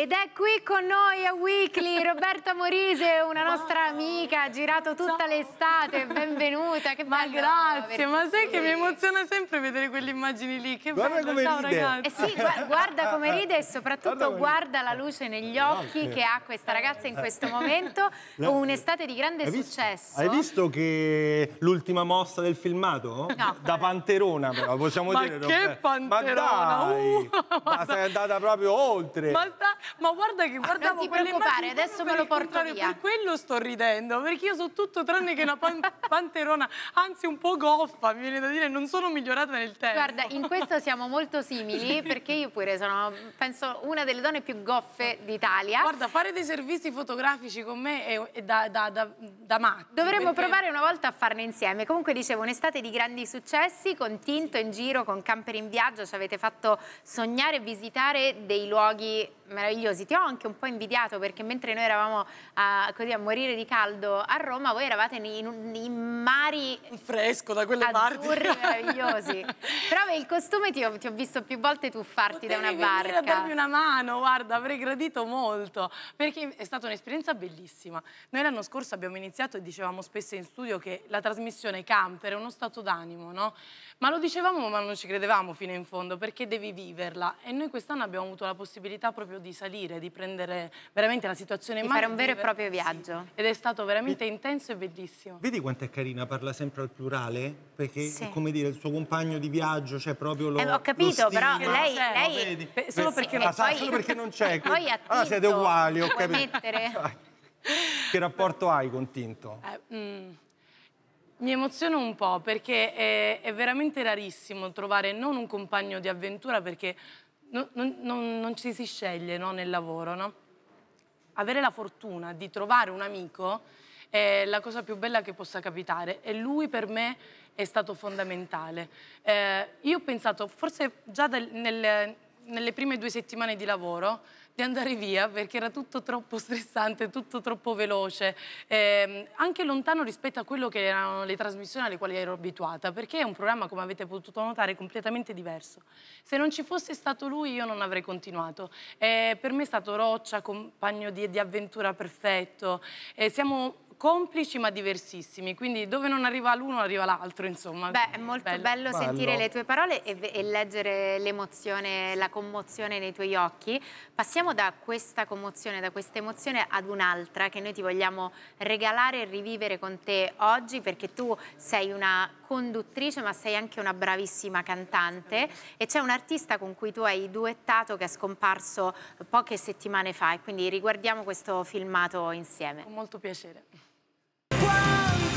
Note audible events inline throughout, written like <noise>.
Ed è qui con noi a Weekly Roberta Morise, una nostra wow. amica, ha girato tutta l'estate, benvenuta, che bello. Ma grazie, ma sai che mi emoziona sempre vedere quelle immagini lì, che guarda bello, come ciao ride. ragazzi. Eh sì, guarda come <laughs> ride e soprattutto guarda, guarda la luce negli occhi che ha questa ragazza in questo <laughs> momento, un'estate di grande hai successo. Visto, hai visto che l'ultima mossa del filmato? No. Da eh. panterona però, possiamo ma dire. Ma che Roberta. panterona! Ma dai, uh, ma sei andata proprio oltre. Ma ma guarda che ah, guardavo non ti preoccupare, adesso me lo porto via. Per quello sto ridendo, perché io so tutto tranne che una pan <laughs> panterona, anzi un po' goffa, mi viene da dire, non sono migliorata nel tempo. Guarda, in questo siamo molto simili, <laughs> perché io pure sono, penso, una delle donne più goffe d'Italia. Guarda, fare dei servizi fotografici con me è, è da, da, da, da matti, Dovremmo perché... provare una volta a farne insieme. Comunque dicevo, un'estate di grandi successi, con Tinto in giro, con Camper in viaggio, ci avete fatto sognare e visitare dei luoghi meravigliosi meravigliosi. Ti ho anche un po' invidiato perché mentre noi eravamo a, così a morire di caldo a Roma, voi eravate in, un, in mari fresco da quelle azzurri parti. <laughs> meravigliosi. Però beh, il costume ti ho, ti ho, visto più volte tuffarti Potevi da una barca. Potevi darmi una mano, guarda, avrei gradito molto perché è stata un'esperienza bellissima. Noi l'anno scorso abbiamo iniziato e dicevamo spesso in studio che la trasmissione camper è uno stato d'animo, no? Ma lo dicevamo ma non ci credevamo fino in fondo perché devi viverla e noi quest'anno abbiamo avuto la possibilità proprio di salire, di prendere veramente la situazione in mano. fare un vero e proprio viaggio. Ed è stato veramente Vedi. intenso e bellissimo. Vedi quanto è carina, parla sempre al plurale, perché sì. è come dire il suo compagno di viaggio, cioè proprio lo eh, Ho capito, lo però lei... Certo. lei... Vedi? Pe solo, sì, perché ah, non... poi... solo perché non c'è. <laughs> Poi a ah, Tinto allora siete uguali, ho capito. Mettere. <laughs> che rapporto hai con Tinto? Eh, mm. Mi emoziono un po' perché è, è, veramente rarissimo trovare non un compagno di avventura perché non, non, non, ci si sceglie no, nel lavoro, no? Avere la fortuna di trovare un amico è la cosa più bella che possa capitare e lui per me è stato fondamentale. Eh, io ho pensato, forse già del, nel, nelle prime due settimane di lavoro, di andare via perché era tutto troppo stressante, tutto troppo veloce, eh, anche lontano rispetto a quello che erano le trasmissioni alle quali ero abituata, perché è un programma, come avete potuto notare, completamente diverso. Se non ci fosse stato lui io non avrei continuato. Eh, per me è stato Roccia, compagno di, di avventura perfetto. Eh, siamo complici ma diversissimi, quindi dove non arriva l'uno arriva l'altro, insomma. Beh, è molto bello, bello sentire bello. le tue parole e, e leggere l'emozione, la commozione nei tuoi occhi. Passiamo da questa commozione, da questa emozione ad un'altra che noi ti vogliamo regalare e rivivere con te oggi perché tu sei una conduttrice ma sei anche una bravissima cantante e c'è un artista con cui tu hai duettato che è scomparso poche settimane fa e quindi riguardiamo questo filmato insieme. Con molto piacere.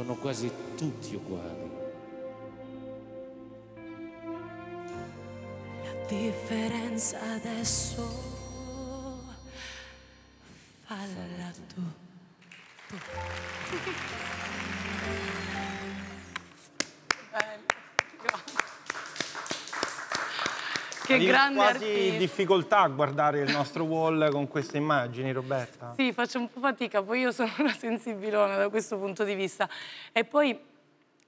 sono quasi tutti uguali. La differenza adesso Che grande quasi artista. difficoltà a guardare il nostro wall con queste immagini, Roberta. Sì, faccio un po' fatica, poi io sono una sensibilona da questo punto di vista. E poi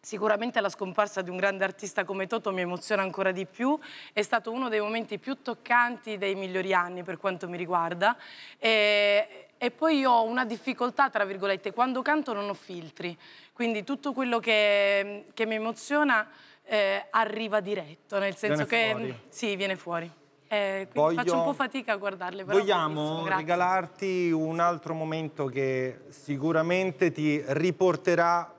Sicuramente la scomparsa di un grande artista come Toto mi emoziona ancora di più, è stato uno dei momenti più toccanti dei migliori anni per quanto mi riguarda e, e poi io ho una difficoltà, tra virgolette, quando canto non ho filtri, quindi tutto quello che, che mi emoziona eh, arriva diretto, nel senso viene che fuori. sì, viene fuori. Eh, Voglio... Faccio un po' fatica a guardarle. Vogliamo regalarti un altro momento che sicuramente ti riporterà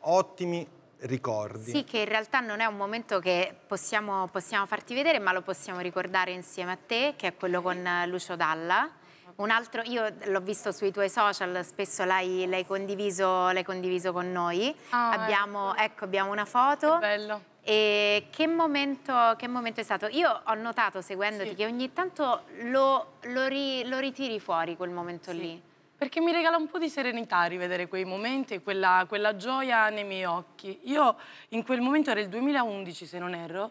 ottimi ricordi. Sì, che in realtà non è un momento che possiamo, possiamo farti vedere, ma lo possiamo ricordare insieme a te, che è quello con Lucio Dalla. Un altro, io l'ho visto sui tuoi social, spesso l'hai condiviso, condiviso, con noi. Ah, abbiamo, ecco. ecco. abbiamo una foto. Che bello. E che momento, che momento, è stato? Io ho notato seguendoti sì. che ogni tanto lo, lo, ri, lo, ritiri fuori quel momento sì. lì. Perché mi regala un po' di serenità rivedere quei momenti, quella, quella gioia nei miei occhi. Io in quel momento era il 2011 se non erro,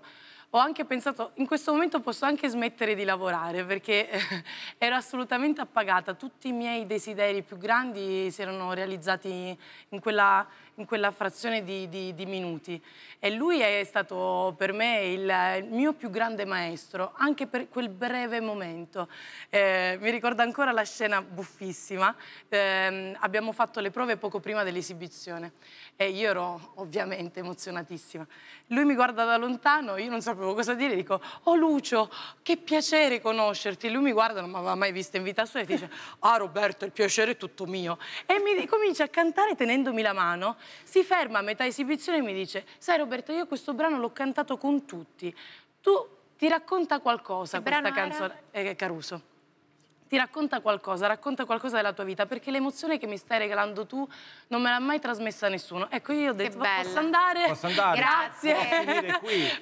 ho anche pensato in questo momento posso anche smettere di lavorare perché <laughs> ero assolutamente appagata, tutti i miei desideri più grandi si erano realizzati in quella in quella frazione di, di, di minuti. E lui è stato per me il, il, mio più grande maestro, anche per quel breve momento. Eh, mi ricordo ancora la scena buffissima. Eh, abbiamo fatto le prove poco prima dell'esibizione e io ero ovviamente emozionatissima. Lui mi guarda da lontano, io non sapevo cosa dire, dico, oh Lucio, che piacere conoscerti. Lui mi guarda, non mi aveva mai visto in vita sua e dice, ah Roberto, il piacere è tutto mio. E mi comincia a cantare tenendomi la mano si ferma a metà esibizione e mi dice sai Roberto io questo brano l'ho cantato con tutti, tu ti racconta qualcosa questa canzone? Eh, Caruso ti racconta qualcosa, racconta qualcosa della tua vita, perché l'emozione che mi stai regalando tu non me l'ha mai trasmessa nessuno. Ecco, io ho detto, posso andare? Posso andare? Grazie.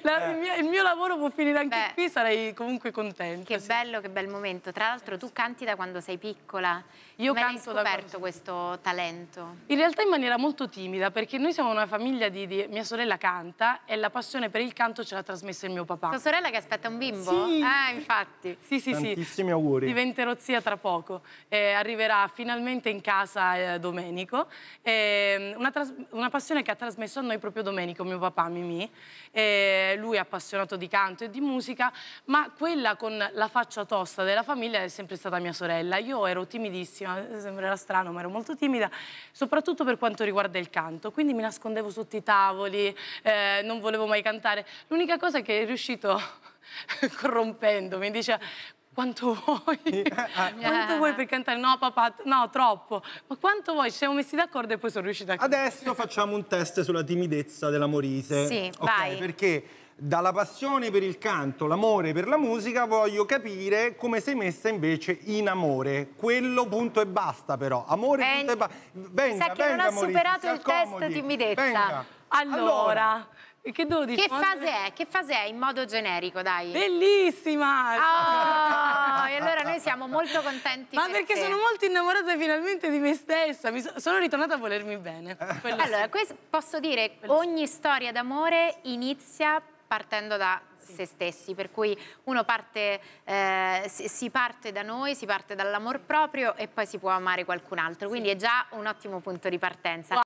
<laughs> La, eh. il, mio, il, mio, lavoro può finire anche Beh. qui, sarei comunque contenta. Che sì. bello, che bel momento. Tra l'altro eh, tu canti da quando sei piccola. Io Come canto hai scoperto da... questo talento? In realtà in maniera molto timida, perché noi siamo una famiglia di, di... Mia sorella canta e la passione per il canto ce l'ha trasmessa il mio papà. Tua sorella che aspetta un bimbo? Sì. Ah, infatti. Sì, sì, Tantissimi sì. auguri. Diventerò carrozzeria tra poco, eh, arriverà finalmente in casa eh, Domenico. Eh, una, una, passione che ha trasmesso a noi proprio Domenico, mio papà Mimì. Eh, lui è appassionato di canto e di musica, ma quella con la faccia tosta della famiglia è sempre stata mia sorella. Io ero timidissima, eh, sembrerà strano, ma ero molto timida, soprattutto per quanto riguarda il canto. Quindi mi nascondevo sotto i tavoli, eh, non volevo mai cantare. L'unica cosa che è riuscito <laughs> corrompendomi, diceva quanto <laughs> vuoi? Eh, eh. quanto vuoi per cantare? No papà, no troppo. Ma quanto vuoi? Ci siamo messi d'accordo e poi sono riuscita a... cantare. Adesso facciamo un test sulla timidezza della Morise. Sì, okay, vai. Perché dalla passione per il canto, l'amore per la musica, voglio capire come sei messa invece in amore. Quello punto e basta però. Amore ben... punto e basta. Venga, Sa che venga, non ha Maurizio, superato il test timidezza. Venga. allora. allora e che devo dire? Che fase è? Che fase è in modo generico, dai? Bellissima! Oh, e allora noi siamo molto contenti. Ma per perché te. sono molto innamorata finalmente di me stessa, mi so sono ritornata a volermi bene. Quello allora, sì. posso dire, Quello ogni sì. storia d'amore inizia partendo da se stessi, per cui uno parte, eh, si parte da noi, si parte dall'amor proprio e poi si può amare qualcun altro, quindi è già un ottimo punto di partenza. Wow.